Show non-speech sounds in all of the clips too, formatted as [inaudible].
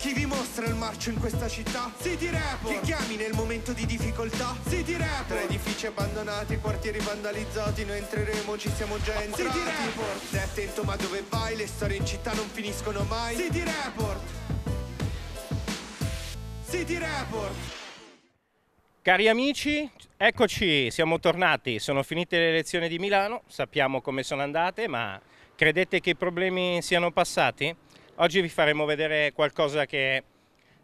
Chi vi mostra il marcio in questa città? City Rap! Chi chiami nel momento di difficoltà? City Rap! Tra edifici abbandonati, quartieri vandalizzati, noi entreremo, ci siamo già entrati. City Report! Stai attento ma dove vai? Le storie in città non finiscono mai. City Report! City Report! Cari amici, eccoci, siamo tornati, sono finite le lezioni di Milano, sappiamo come sono andate, ma credete che i problemi siano passati? Oggi vi faremo vedere qualcosa che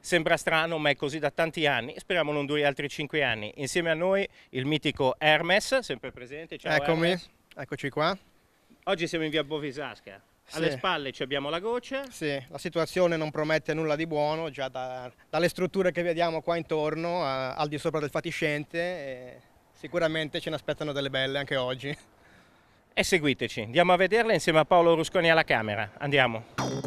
sembra strano ma è così da tanti anni, speriamo non duri altri 5 anni. Insieme a noi il mitico Hermes, sempre presente, ciao Eccomi, Hermes. eccoci qua. Oggi siamo in via Bovisasca, alle sì. spalle abbiamo la goccia. Sì, la situazione non promette nulla di buono, già da, dalle strutture che vediamo qua intorno, a, al di sopra del fatiscente, sicuramente ce ne aspettano delle belle anche oggi. E seguiteci, andiamo a vederla insieme a Paolo Rusconi alla Camera, andiamo.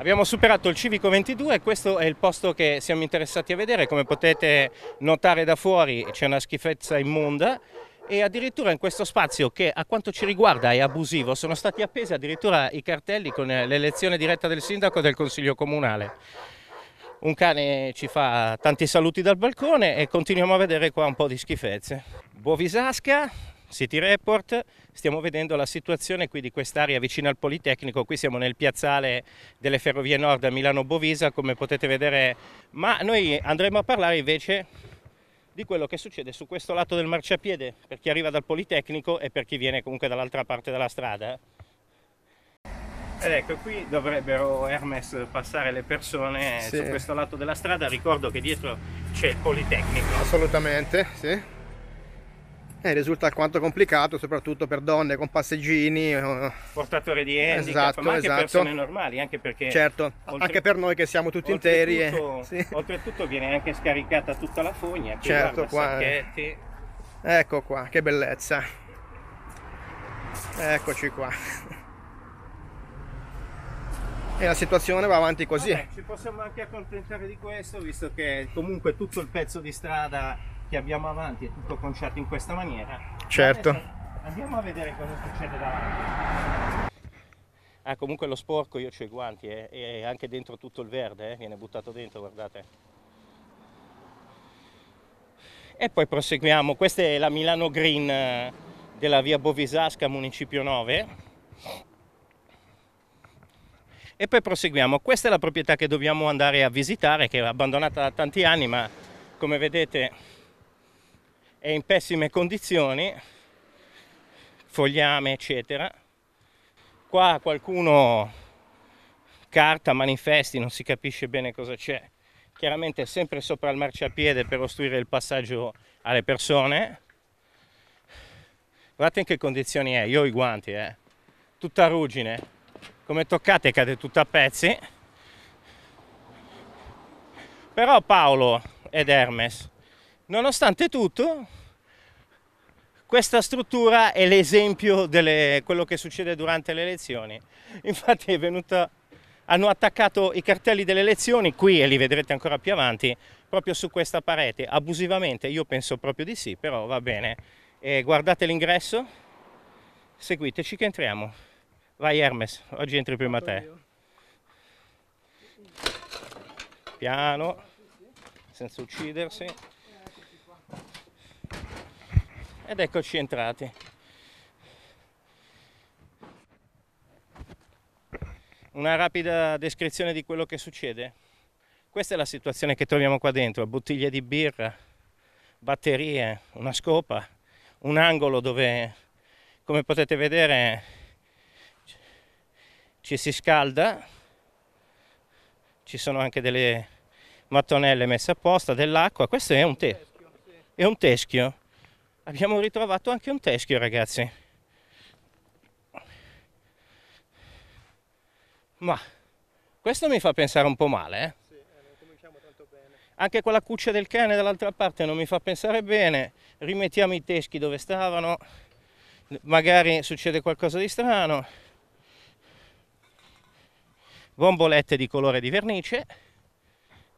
Abbiamo superato il Civico 22 e questo è il posto che siamo interessati a vedere, come potete notare da fuori c'è una schifezza immonda e addirittura in questo spazio che a quanto ci riguarda è abusivo sono stati appesi addirittura i cartelli con l'elezione diretta del sindaco e del consiglio comunale. Un cane ci fa tanti saluti dal balcone e continuiamo a vedere qua un po' di schifezze. Bovisasca, City Report, stiamo vedendo la situazione qui di quest'area vicino al Politecnico, qui siamo nel piazzale delle Ferrovie Nord a Milano-Bovisa come potete vedere, ma noi andremo a parlare invece di quello che succede su questo lato del marciapiede per chi arriva dal Politecnico e per chi viene comunque dall'altra parte della strada. Ed ecco, qui dovrebbero Hermes passare le persone sì. su questo lato della strada, ricordo che dietro c'è il Politecnico. Assolutamente, sì eh, risulta alquanto complicato soprattutto per donne con passeggini eh, Portatore di handicap esatto, ma anche esatto. persone normali anche perché certo oltre, anche per noi che siamo tutti interi e, eh, sì. oltretutto viene anche scaricata tutta la fogna certo qua eh. sacchetti. ecco qua che bellezza eccoci qua e la situazione va avanti così Vabbè, ci possiamo anche accontentare di questo visto che comunque tutto il pezzo di strada che abbiamo avanti è tutto conciato in questa maniera. Certo. andiamo a vedere cosa succede davanti. Ah, comunque lo sporco io ho i guanti eh, e anche dentro tutto il verde, eh, viene buttato dentro, guardate. E poi proseguiamo, questa è la Milano Green eh, della via Bovisasca, municipio 9. E poi proseguiamo, questa è la proprietà che dobbiamo andare a visitare, che è abbandonata da tanti anni, ma come vedete è in pessime condizioni, fogliame eccetera. Qua qualcuno carta, manifesti, non si capisce bene cosa c'è. Chiaramente sempre sopra il marciapiede per ostruire il passaggio alle persone. Guardate in che condizioni è, io ho i guanti, eh. Tutta ruggine, come toccate cade tutto a pezzi. Però Paolo ed Hermes Nonostante tutto, questa struttura è l'esempio di quello che succede durante le elezioni. Infatti venuta, hanno attaccato i cartelli delle elezioni qui e li vedrete ancora più avanti, proprio su questa parete, abusivamente, io penso proprio di sì, però va bene. E eh, guardate l'ingresso, seguiteci che entriamo. Vai Hermes, oggi entri prima te. Piano, senza uccidersi ed eccoci entrati una rapida descrizione di quello che succede questa è la situazione che troviamo qua dentro bottiglie di birra batterie una scopa un angolo dove come potete vedere ci si scalda ci sono anche delle mattonelle messe apposta dell'acqua questo è un tè è un teschio abbiamo ritrovato anche un teschio ragazzi ma questo mi fa pensare un po' male eh? sì, eh, anche quella cuccia del cane dall'altra parte non mi fa pensare bene rimettiamo i teschi dove stavano magari succede qualcosa di strano bombolette di colore di vernice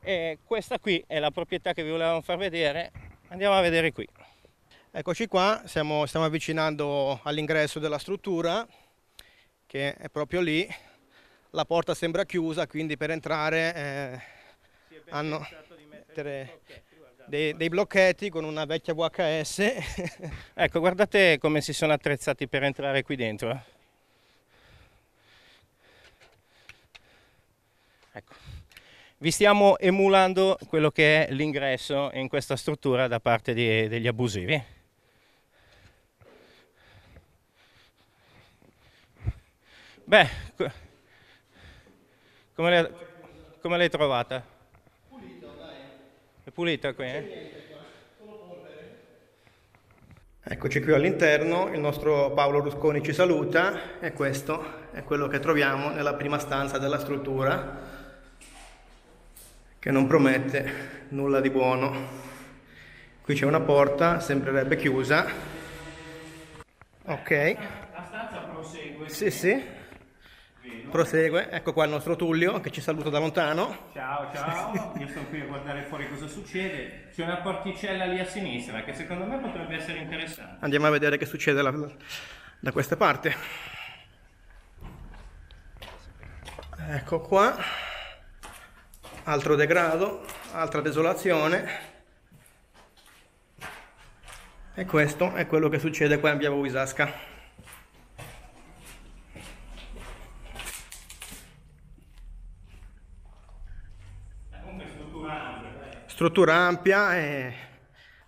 e questa qui è la proprietà che vi volevamo far vedere andiamo a vedere qui Eccoci qua, siamo, stiamo avvicinando all'ingresso della struttura che è proprio lì. La porta sembra chiusa, quindi per entrare eh, sì, hanno mettere dei, dei, blocchetti con una vecchia VHS. [laughs] ecco, guardate come si sono attrezzati per entrare qui dentro. Ecco. Vi stiamo emulando quello che è l'ingresso in questa struttura da parte di, degli abusivi. Beh, come l'hai, come l'hai trovata? Pulita, dai. È pulita qui, eh? Eccoci qui all'interno, il nostro Paolo Rusconi ci saluta e questo è quello che troviamo nella prima stanza della struttura che non promette nulla di buono. Qui c'è una porta, sembrerebbe chiusa. Ok. La stanza prosegue. Sì, sì prosegue. Ecco qua il nostro Tullio che ci saluta da lontano. Ciao, ciao, io sto qui a guardare fuori cosa succede. C'è una porticella lì a sinistra che secondo me potrebbe essere interessante. Andiamo a vedere che succede la, da questa parte. Ecco qua, altro degrado, altra desolazione. E questo è quello che succede qui a Via Buisasca. struttura ampia e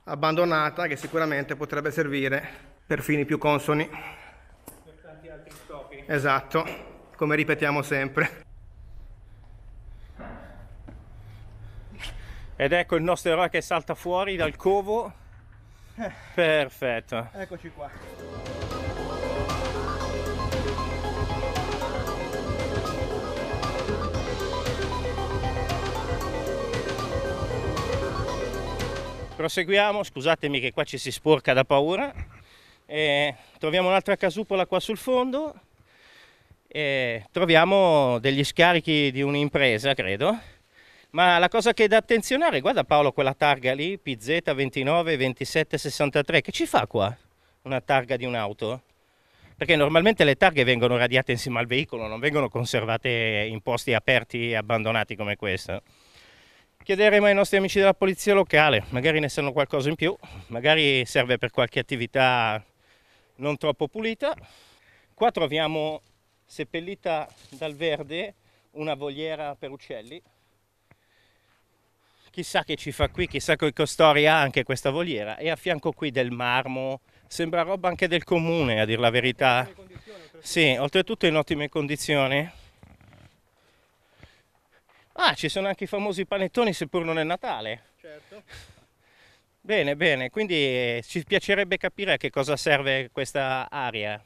abbandonata che sicuramente potrebbe servire per fini più consoni. Per tanti altri scopi. Esatto, come ripetiamo sempre. Ed ecco il nostro eroe che salta fuori dal covo. Eh. Perfetto. Eccoci qua. Proseguiamo, scusatemi che qua ci si sporca da paura. E troviamo un'altra casupola qua sul fondo e troviamo degli scarichi di un'impresa, credo. Ma la cosa che è da attenzionare, guarda Paolo quella targa lì, PZ292763, che ci fa qua una targa di un'auto? Perché normalmente le targhe vengono radiate insieme al veicolo, non vengono conservate in posti aperti e abbandonati come questo. Chiederemo ai nostri amici della polizia locale, magari ne sanno qualcosa in più, magari serve per qualche attività non troppo pulita. Qua troviamo seppellita dal verde una voliera per uccelli. Chissà che ci fa qui, chissà che costori ha anche questa voliera. E a fianco qui del marmo, sembra roba anche del comune a dir la verità. Sì, oltretutto in ottime condizioni. Ah, ci sono anche i famosi panettoni, seppur non è Natale. Certo. [laughs] Bene, bene, quindi eh, ci piacerebbe capire a che cosa serve questa area.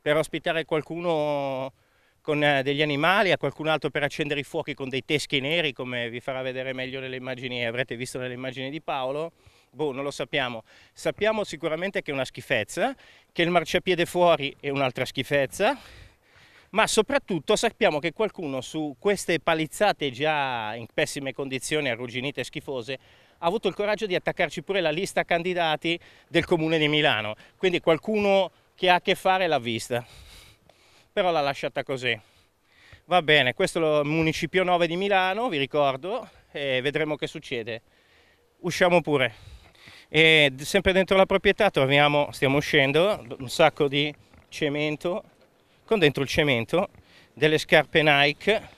Per ospitare qualcuno con eh, degli animali, a qualcun altro per accendere i fuochi con dei teschi neri, come vi farà vedere meglio nelle immagini, avrete visto nelle immagini di Paolo. Boh, non lo sappiamo. Sappiamo sicuramente che è una schifezza, che il marciapiede fuori è un'altra schifezza, ma soprattutto sappiamo che qualcuno su queste palizzate già in pessime condizioni, arrugginite e schifose, ha avuto il coraggio di attaccarci pure la lista candidati del Comune di Milano, quindi qualcuno che ha a che fare l'ha vista, però l'ha lasciata così. Va bene, questo è il Municipio 9 di Milano, vi ricordo, e vedremo che succede. Usciamo pure. E sempre dentro la proprietà troviamo, stiamo uscendo, un sacco di cemento con dentro il cemento, delle scarpe Nike,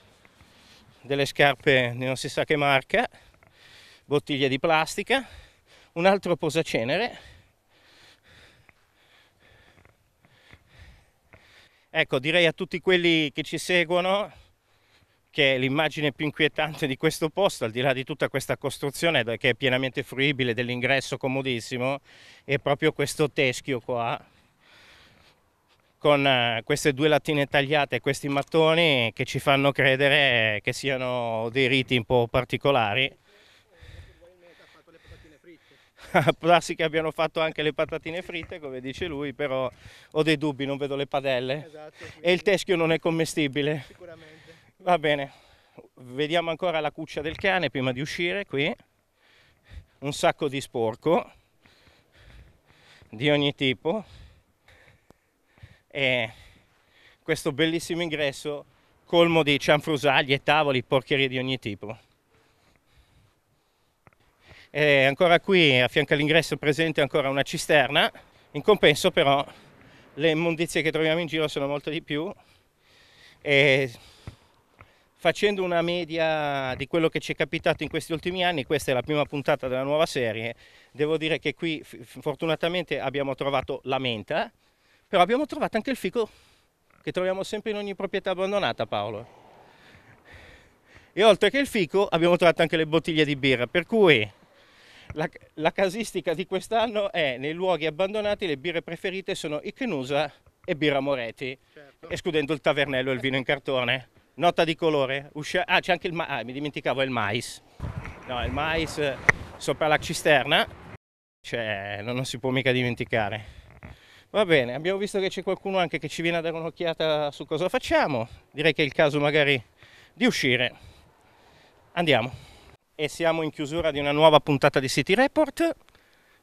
delle scarpe di non si sa che marca, bottiglie di plastica, un altro posacenere. Ecco, direi a tutti quelli che ci seguono che l'immagine più inquietante di questo posto, al di là di tutta questa costruzione che è pienamente fruibile dell'ingresso comodissimo, è proprio questo teschio qua con eh, queste due lattine tagliate e questi mattoni che ci fanno credere che siano dei riti un po' particolari. [laughs] Può darsi che abbiano fatto anche le patatine fritte, come dice lui, però ho dei dubbi, non vedo le padelle. Esatto, e il teschio non è commestibile. Sicuramente. Va bene, vediamo ancora la cuccia del cane prima di uscire qui. Un sacco di sporco di ogni tipo e questo bellissimo ingresso colmo di cianfrusaglie, tavoli, porcherie di ogni tipo. E ancora qui a fianco all'ingresso presente ancora una cisterna, in compenso però le immondizie che troviamo in giro sono molto di più e facendo una media di quello che ci è capitato in questi ultimi anni, questa è la prima puntata della nuova serie, devo dire che qui fortunatamente abbiamo trovato la menta, però abbiamo trovato anche il fico, che troviamo sempre in ogni proprietà abbandonata, Paolo. E oltre che il fico abbiamo trovato anche le bottiglie di birra, per cui la, la casistica di quest'anno è nei luoghi abbandonati le birre preferite sono Icchenusa e Birra Moretti, certo. escludendo il tavernello e il vino in cartone. Nota di colore, uscia... ah c'è anche il mais, ah, mi dimenticavo, il mais. No, il mais eh, sopra la cisterna, cioè non, non si può mica dimenticare. Va bene, abbiamo visto che c'è qualcuno anche che ci viene a dare un'occhiata su cosa facciamo. Direi che è il caso magari di uscire. Andiamo. E siamo in chiusura di una nuova puntata di City Report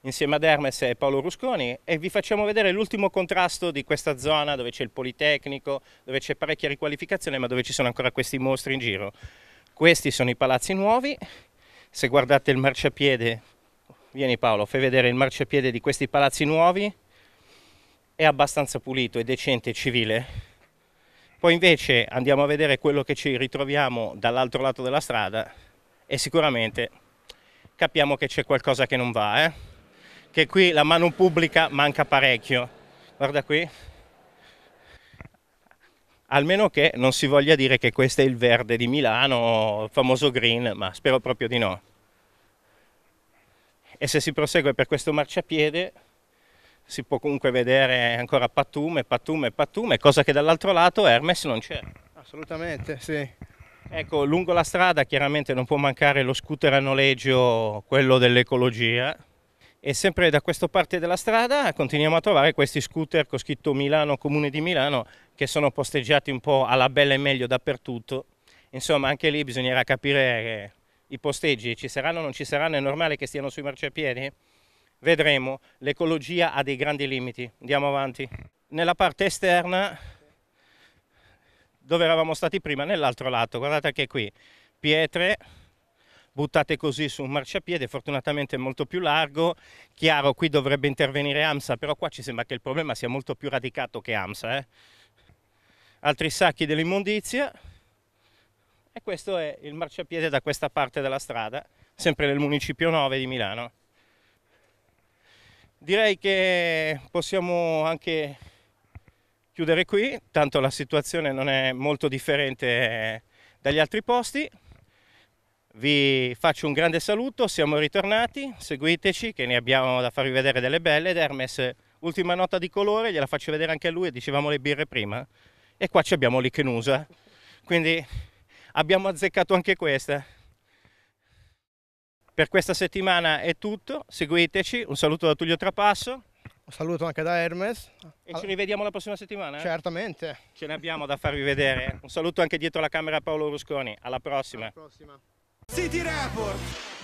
insieme ad Hermes e Paolo Rusconi e vi facciamo vedere l'ultimo contrasto di questa zona dove c'è il Politecnico, dove c'è parecchia riqualificazione ma dove ci sono ancora questi mostri in giro. Questi sono i palazzi nuovi, se guardate il marciapiede, vieni Paolo, fai vedere il marciapiede di questi palazzi nuovi, è abbastanza pulito, è decente e civile. Poi invece andiamo a vedere quello che ci ritroviamo dall'altro lato della strada e sicuramente capiamo che c'è qualcosa che non va, eh? che qui la mano pubblica manca parecchio. Guarda qui, almeno che non si voglia dire che questo è il verde di Milano, il famoso green, ma spero proprio di no. E se si prosegue per questo marciapiede, si può comunque vedere ancora pattume, pattume, pattume, cosa che dall'altro lato Hermes non c'è. Assolutamente, sì. Ecco, lungo la strada chiaramente non può mancare lo scooter a noleggio, quello dell'ecologia. E sempre da questa parte della strada continuiamo a trovare questi scooter con scritto Milano, Comune di Milano, che sono posteggiati un po' alla bella e meglio dappertutto. Insomma, anche lì bisognerà capire eh, i posteggi ci saranno o non ci saranno, è normale che stiano sui marciapiedi? vedremo, l'ecologia ha dei grandi limiti. Andiamo avanti. Nella parte esterna, dove eravamo stati prima, nell'altro lato, guardate anche qui, pietre buttate così su un marciapiede, fortunatamente molto più largo, chiaro qui dovrebbe intervenire AMSA, però qua ci sembra che il problema sia molto più radicato che AMSA. Eh? Altri sacchi dell'immondizia e questo è il marciapiede da questa parte della strada, sempre nel municipio 9 di Milano. Direi che possiamo anche chiudere qui, tanto la situazione non è molto differente dagli altri posti. Vi faccio un grande saluto, siamo ritornati, seguiteci che ne abbiamo da farvi vedere delle belle. Ed Hermes, ultima nota di colore, gliela faccio vedere anche a lui, dicevamo le birre prima. E qua abbiamo l'Ichenusa, quindi abbiamo azzeccato anche questa. Per questa settimana è tutto, seguiteci, un saluto da Tullio Trapasso. Un saluto anche da Hermes. E ci rivediamo la prossima settimana? Eh? Certamente. Ce ne abbiamo da farvi vedere. Un saluto anche dietro la camera a Paolo Rusconi. Alla prossima. Alla prossima. City Report!